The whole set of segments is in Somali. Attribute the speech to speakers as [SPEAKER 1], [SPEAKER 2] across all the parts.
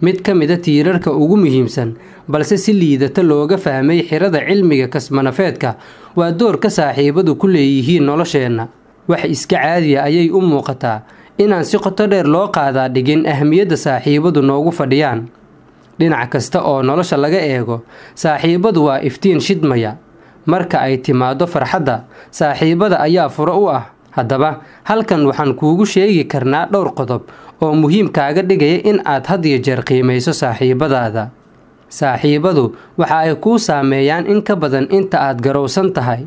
[SPEAKER 1] mid ka mid a tiirarka ugu muhiimsan balse si liidata looga fahmay xirada cilmiga kasmanafeedka waa doorka saaxiibadu ku leeyihiin nolosheenna wax iska caadiya ayay u muuqataa inaan si qoto dheer loo qaadaa dhigin ahmiyadda saaxiibadu noogu fadhiyaan dhinac kasta oo nolosha laga eego saaxiibadu waa iftiin shidmaya marka ay timaado farxadda saaxiibada ayaa furo u ah haddaba halkan waxaan kuugu sheegi karnaa dhowr qodob oo muhiim kaaga dhigaya in aad had iyo jeer qiimayso saaxiibadaada saaxiibadu waxa ay kuu saameeyaan in ka badan inta aad garowsan tahay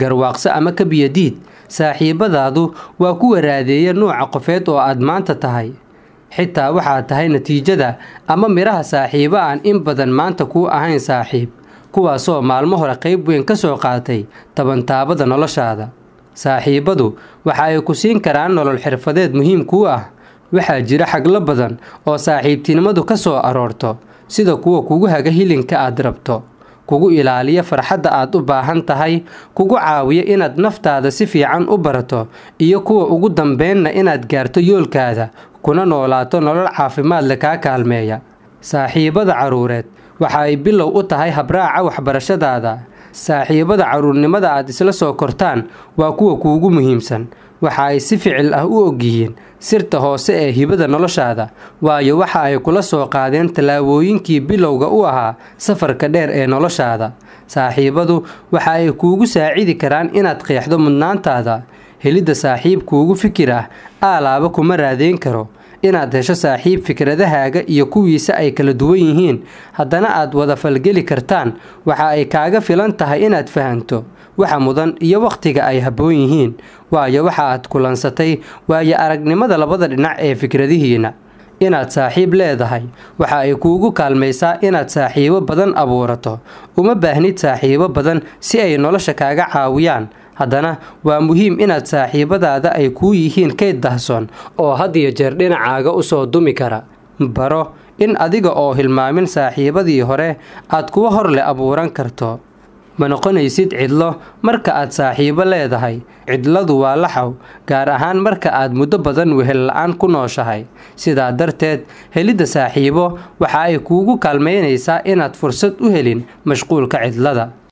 [SPEAKER 1] garwaaqso ama ka biyadiid saaxiibadaadu waa kuwa raadeeya nuuca qofeed oo aad maanta tahay xitaa waxaad tahay natiijada ama midhaha saaxiibo aan in badan maanta kuu ahayn saaxiib kuwaasoo maalmo hore qayb weyn ka soo qaatay tabantaabada noloshaada saaxiibadu waxa ay ku siin karaan nolol xirfadeed muhiim kuu ah waxaa jira xaglo badan oo saaxiibtinimadu ka soo aroorto sida kuwa kugu haga hilinka aad rabto kugu ilaaliya farxadda aad u baahan tahay kugu caawiya inaad naftaada si fiican u barato iyo kuwa ugu dambeenna inaad gaarto yoolkaada kuna noolaato nolol caafimaadle kaa kaalmeeya saaxiibada caruureed waxa ay bilow u tahay habraaca waxbarashadaada saaxiibada caruurnimada aad isla soo kortaan waa kuwa kuugu muhiimsan waxa ay si ficil ah u ogyihiin sirta hoose ee hibada noloshaada waayo waxa ay kula soo qaadeen tallaabooyinkii bilowga u ahaa safarka dheer ee noloshaada saaxiibadu waxa ay kuugu saacidi karaan inaad qeexdo mudnaantaada helidda saaxiib kuugu fikir ah aalaaba kuma raadeyn karo inaad hesho saaxiib fikradahaaga iyo kuwiisa ay kala duwan yihiin haddana aad wada falgeli kartaan waxa ay kaaga filan tahay inaad fahanto waxa mudan iyo wakhtiga ay habboon yihiin waayo waxa aad kulansatay waayo aragnimada labada dhinac ee fikradihiina inaad saaxiib leedahay waxa ay kuugu kaalmaysaa inaad saaxiibo badan abuurato uma baahnid saaxiibo badan si ay nolosha kaaga caawiyaan haddana waa muhiim inaad saaxiibadaada ay kuu yihiin kayd dahsoon oo had iyo jeer dhinacaaga u soo dumi kara baro in adiga oo hilmaamin saaxiibadii hore aad kuwa horle abuuran karto ma noqonaysid cidlo marka aad saaxiibo leedahay cidladu waa laxaw gaar ahaan marka aad muddo badan wehel la-aan ku nooshahay sidaa darteed helidda saaxiibo waxa ay kuugu kaalmaynaysaa inaad fursad u helin mashquulka cidlada